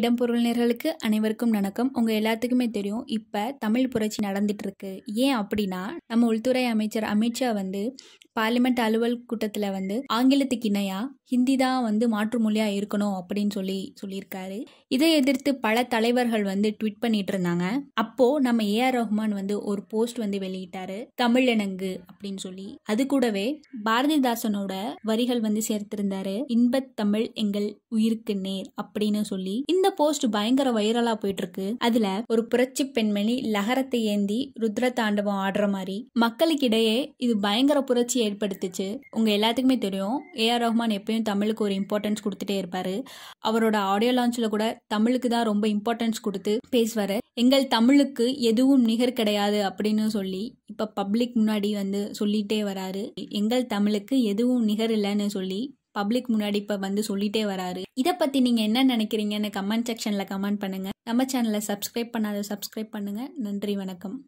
நேர்களுக்கு அனைவருக்கும் வணக்கம் உங்கள் எல்லாத்துக்குமே தெரியும் இப்போ தமிழ் புரட்சி நடந்துட்டு இருக்கு ஏன் அப்படின்னா நம்ம உள்துறை அமைச்சர் அமித்ஷா வந்து பார்லிமெண்ட் அலுவல் கூட்டத்தில் வந்து ஆங்கிலத்துக்கு இணையா ஹிந்தி தான் வந்து மாற்று மொழியாக இருக்கணும் அப்படின்னு சொல்லி சொல்லியிருக்காரு இதை எதிர்த்து பல தலைவர்கள் வந்து ட்விட் பண்ணிட்டு இருந்தாங்க அப்போது நம்ம ஏஆர் ரஹ்மான் வந்து ஒரு போஸ்ட் வந்து வெளியிட்டாரு எனங்கு அப்படின்னு சொல்லி அது கூடவே பாரதிதாசனோட வரிகள் வந்து சேர்த்திருந்தாரு இன்பத் தமிழ் எங்கள் உயிருக்கு நேர் அப்படின்னு சொல்லி இந்த போஸ்ட் பயங்கர வைரலா போயிட்டு இருக்கு அதுல ஒரு புரட்சி பெண்மணி லகரத்தை ஏந்தி ருத்ர தாண்டவம் ஆடுற மாதிரி மக்களுக்கிடையே இது பயங்கர புரட்சியை ஏற்படுத்துச்சு உங்கள் எல்லாத்துக்குமே தெரியும் ஏஆர் ரஹ்மான் எப்பயும் தமிழுக்கு ஒரு இம்பார்ட்டன்ஸ் கொடுத்துட்டே இருப்பார் அவரோட ஆடியோ லான்ச்சில் கூட தமிழுக்கு தான் ரொம்ப இம்பார்ட்டன்ஸ் கொடுத்து பேசுவார் எங்கள் தமிழுக்கு எதுவும் நிகர் கிடையாது அப்படின்னு சொல்லி இப்போ பப்ளிக் முன்னாடி வந்து சொல்லிகிட்டே வராரு எங்கள் தமிழுக்கு எதுவும் நிகர் இல்லைன்னு சொல்லி பப்ளிக் முன்னாடி இப்போ வந்து சொல்லிட்டே வராரு இதை பற்றி நீங்கள் என்ன நினைக்கிறீங்கன்னு கமெண்ட் செக்ஷனில் கமெண்ட் பண்ணுங்கள் நம்ம சேனலை சப்ஸ்கிரைப் பண்ணாத சப்ஸ்கிரைப் பண்ணுங்கள் நன்றி வணக்கம்